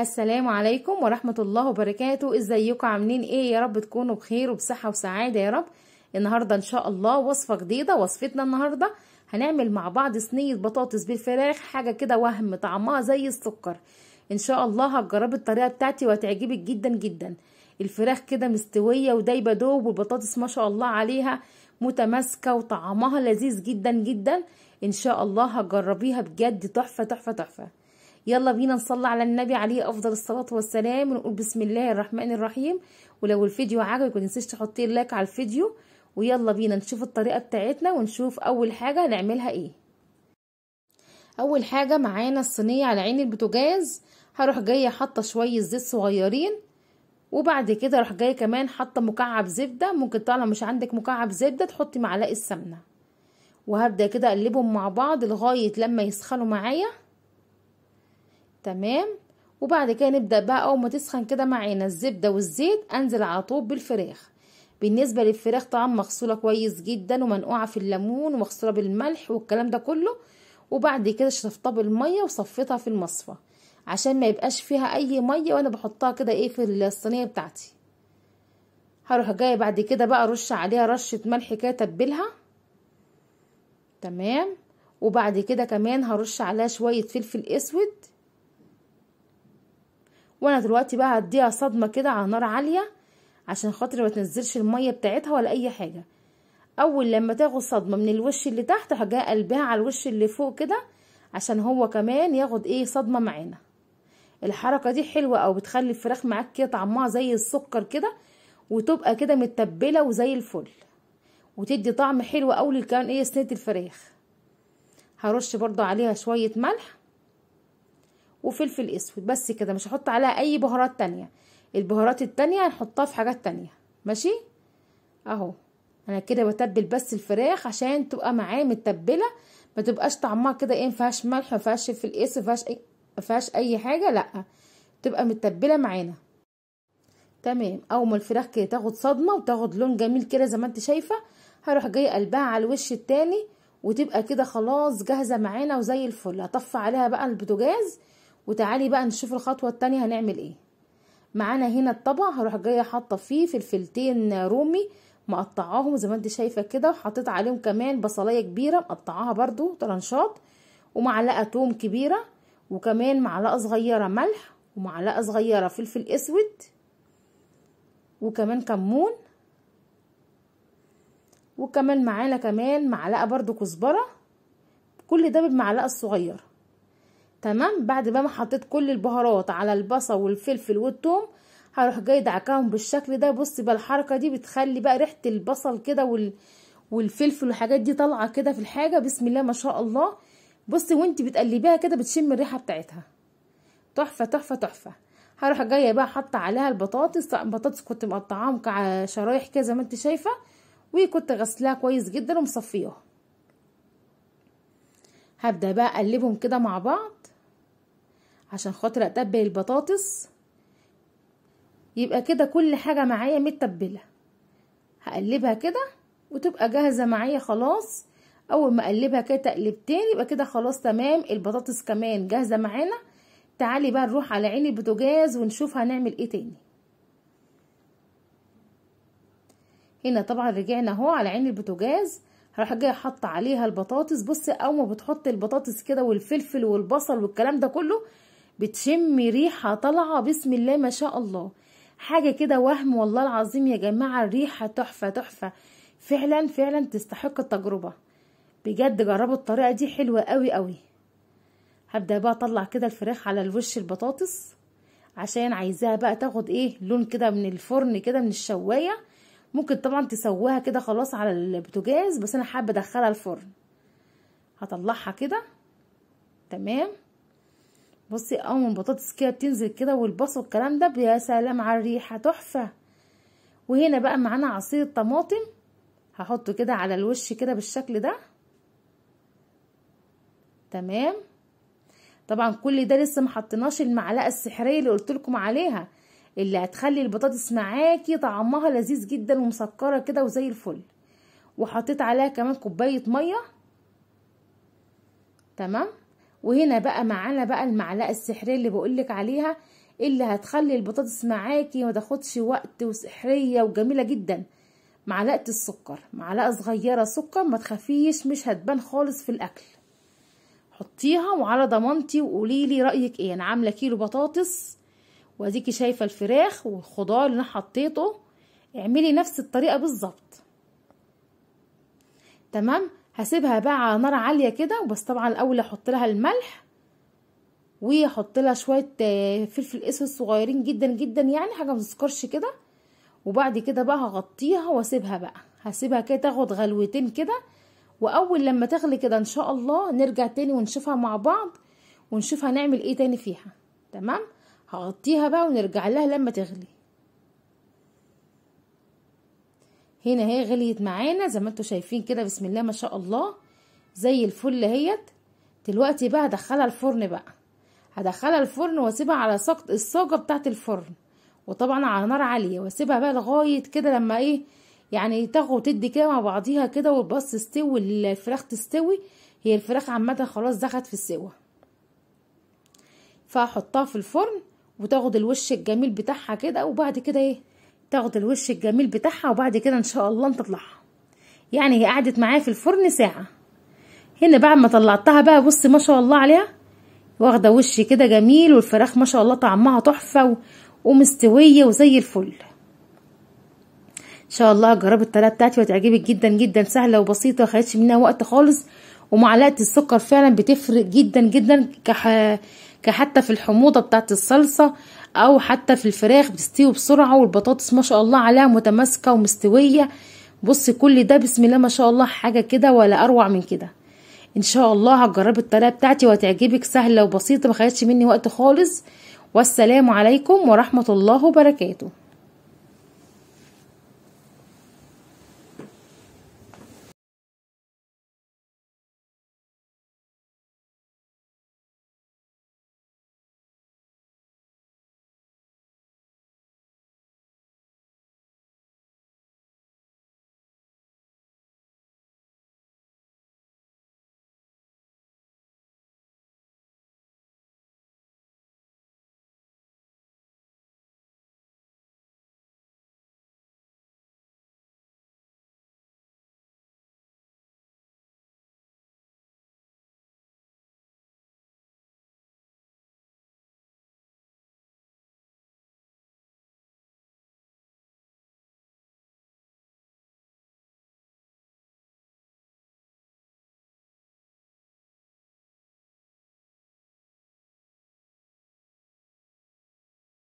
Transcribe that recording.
السلام عليكم ورحمة الله وبركاته ازيكم عاملين ايه يا رب تكونوا بخير وبصحة وسعادة يا رب النهاردة ان شاء الله وصفة جديدة وصفتنا النهاردة هنعمل مع بعض صينية بطاطس بالفراخ حاجة كده وهم طعمها زي السكر ان شاء الله هتجربي الطريقة بتاعتي وهتعجبك جدا جدا الفراخ كده مستوية ودايبة دوب والبطاطس ما شاء الله عليها متماسكة وطعمها لذيذ جدا جدا ان شاء الله هتجربيها بجد تحفة تحفة تحفة يلا بينا نصلي على النبي عليه افضل الصلاه والسلام ونقول بسم الله الرحمن الرحيم ولو الفيديو عجبك ما تنسيش تحطي لايك على الفيديو ويلا بينا نشوف الطريقه بتاعتنا ونشوف اول حاجه هنعملها ايه اول حاجه معانا الصينيه على عين البوتاجاز هروح جايه حاطه شويه زيت صغيرين وبعد كده اروح جايه كمان حاطه مكعب زبده ممكن طالما مش عندك مكعب زبده تحطي معلقه السمنه وهبدا كده اقلبهم مع بعض لغايه لما يسخنوا معايا تمام وبعد كده نبدأ بقى أول ما تسخن كده معانا الزبدة والزيت أنزل على طول بالفراخ بالنسبة للفراخ طبعا مغسولة كويس جدا ومنقوعة في الليمون ومغسولة بالملح والكلام ده كله وبعد كده شطفتها بالمية وصفيتها في المصفى عشان ما يبقاش فيها أي مية وأنا بحطها كده إيه في الصينية بتاعتي هروح جاية بعد كده بقى أرش عليها رشة ملح كده تبلها تمام وبعد كده كمان هرش عليها شوية فلفل أسود وانا دلوقتي بقى هديها صدمه كده على نار عاليه عشان خاطر ما تنزلش الميه بتاعتها ولا اي حاجه اول لما تاخد صدمه من الوش اللي تحت هجي قلبها على الوش اللي فوق كده عشان هو كمان ياخد ايه صدمه معانا الحركه دي حلوه او بتخلي الفراخ معاك كده طعمها زي السكر كده وتبقى كده متبله وزي الفل وتدي طعم حلو قوي كان ايه سنه الفراخ هرش برضو عليها شويه ملح وفلفل اسود بس كده مش هحط عليها اي بهارات تانية البهارات التانية هنحطها في حاجات تانية ماشي اهو انا كده بتبل بس الفراخ عشان تبقى معاه متبله ما تبقاش طعمها كده ايه مفيهاش ملح مفيهاش فلفل اسود مفيهاش اي مفيهاش اي حاجه لا تبقى متبله معانا تمام اول ما الفراخ كده تاخد صدمه وتاخد لون جميل كده زي ما انت شايفه هروح جاي قلبها على الوش التاني وتبقى كده خلاص جاهزه معانا وزي الفل هطفي عليها بقى البوتاجاز وتعالي بقى نشوف الخطوة التانية هنعمل ايه معانا هنا الطبق هروح جاية حاطة فيه فلفلتين رومي مقطعاهم زي ما انت شايفة كده وحطيت عليهم كمان بصلاية كبيرة مقطعاها برضو طرنشات ومعلقة توم كبيرة وكمان معلقة صغيرة ملح ومعلقة صغيرة فلفل اسود وكمان كمون وكمان معانا كمان معلقة برضو كزبرة كل ده بالمعلقة الصغيرة تمام بعد بقى ما حطيت كل البهارات على البصل والفلفل والثوم هروح جاي دعكاهم بالشكل ده بصي بقى الحركه دي بتخلي بقى ريحه البصل كده وال... والفلفل والحاجات دي طالعه كده في الحاجه بسم الله ما شاء الله بصي وانت بتقلبيها كده بتشم الريحه بتاعتها تحفه تحفه تحفه هروح جايه بقى حاطه عليها البطاطس البطاطس كنت مقطعاهم شرايح كده زي ما انت شايفه وكنت غسلاها كويس جدا ومصفياها هبدأ بقى أقلبهم كده مع بعض عشان خاطر أتبل البطاطس يبقى كده كل حاجة معايا متبلة هقلبها كده وتبقى جاهزة معايا خلاص أول ما أقلبها كده تقلبتين يبقى كده خلاص تمام البطاطس كمان جاهزة معانا تعالي بقى نروح على عين البوتاجاز ونشوف هنعمل ايه تاني هنا طبعا رجعنا اهو على عين البوتاجاز هروح جايه حاطه عليها البطاطس بصي اول ما بتحطي البطاطس كده والفلفل والبصل والكلام ده كله بتشمي ريحه طالعه بسم الله ما شاء الله حاجه كده وهم والله العظيم يا جماعه الريحه تحفه تحفه فعلا فعلا تستحق التجربه بجد جربوا الطريقه دي حلوه قوي قوي هبدا بقى اطلع كده الفراخ على الوش البطاطس عشان عايزاها بقى تاخد ايه لون كده من الفرن كده من الشوايه ممكن طبعا تسويها كده خلاص على البوتاجاز بس انا حابه ادخلها الفرن هطلعها كده تمام بصي اول البطاطس كده بتنزل كده والبصل والكلام ده يا سلام على الريحه تحفه وهنا بقى معانا عصير طماطم هحطه كده على الوش كده بالشكل ده تمام طبعا كل ده لسه ما حطيناش المعلقه السحريه اللي قلت لكم عليها اللي هتخلي البطاطس معاكي طعمها لذيذ جدا ومسكره كده وزي الفل وحطيت عليها كمان كوبايه ميه تمام وهنا بقى معانا بقى المعلقه السحريه اللي بقولك عليها اللي هتخلي البطاطس معاكي ما تاخدش وقت وسحريه وجميله جدا معلقه السكر معلقه صغيره سكر ما تخافيش مش هتبان خالص في الاكل حطيها وعلى ضمانتي وقوليلي رايك ايه انا عامله كيلو بطاطس واديكي شايفه الفراخ والخضار اللي انا حطيته اعملي نفس الطريقه بالظبط تمام هسيبها بقى على نار عاليه كده وبس طبعا الاول احط لها الملح واحط لها شويه آه، فلفل اسود صغيرين جدا جدا يعني حاجه ما تذكرش كده وبعد كده بقى هغطيها واسيبها بقى هسيبها كده تاخد غلوتين كده واول لما تغلي كده ان شاء الله نرجع تاني ونشوفها مع بعض ونشوف هنعمل ايه تاني فيها تمام هغطيها بقى ونرجع لها لما تغلي هنا هي غليت معانا زي ما انتوا شايفين كده بسم الله ما شاء الله زي الفل اهيت دلوقتي بقى هدخلها الفرن بقى هدخلها الفرن واسيبها على الصاجه بتاعت الفرن وطبعا على نار عاليه واسيبها بقى لغايه كده لما ايه يعني تاخد وتدي كده مع بعضيها كده والبص تستوي الفراخ تستوي هي الفراخ عامه خلاص دخلت في السوا فهحطها في الفرن وتاخد الوش الجميل بتاعها كده وبعد كده ايه تاخد الوش الجميل بتاعها وبعد كده ان شاء الله تطلعها يعني هي قعدت معايا في الفرن ساعه هنا بعد ما طلعتها بقى بص ما شاء الله عليها واخده وش كده جميل والفراخ ما شاء الله طعمها تحفه ومستويه وزي الفل ان شاء الله جربي الطريقه بتاعتي وهتعجبك جدا جدا سهله وبسيطه وخدتش منها وقت خالص ومعلقه السكر فعلا بتفرق جدا جدا كح كحتى في الحموضة بتاعت الصلصة او حتى في الفراخ بتستوي بسرعة والبطاطس ما شاء الله عليها متماسكة ومستوية بصي كل ده بسم الله ما شاء الله حاجة كده ولا اروع من كده ان شاء الله هتجربي الطريقة بتاعتي وتعجبك سهلة وبسيطة ما خدتش مني وقت خالص والسلام عليكم ورحمة الله وبركاته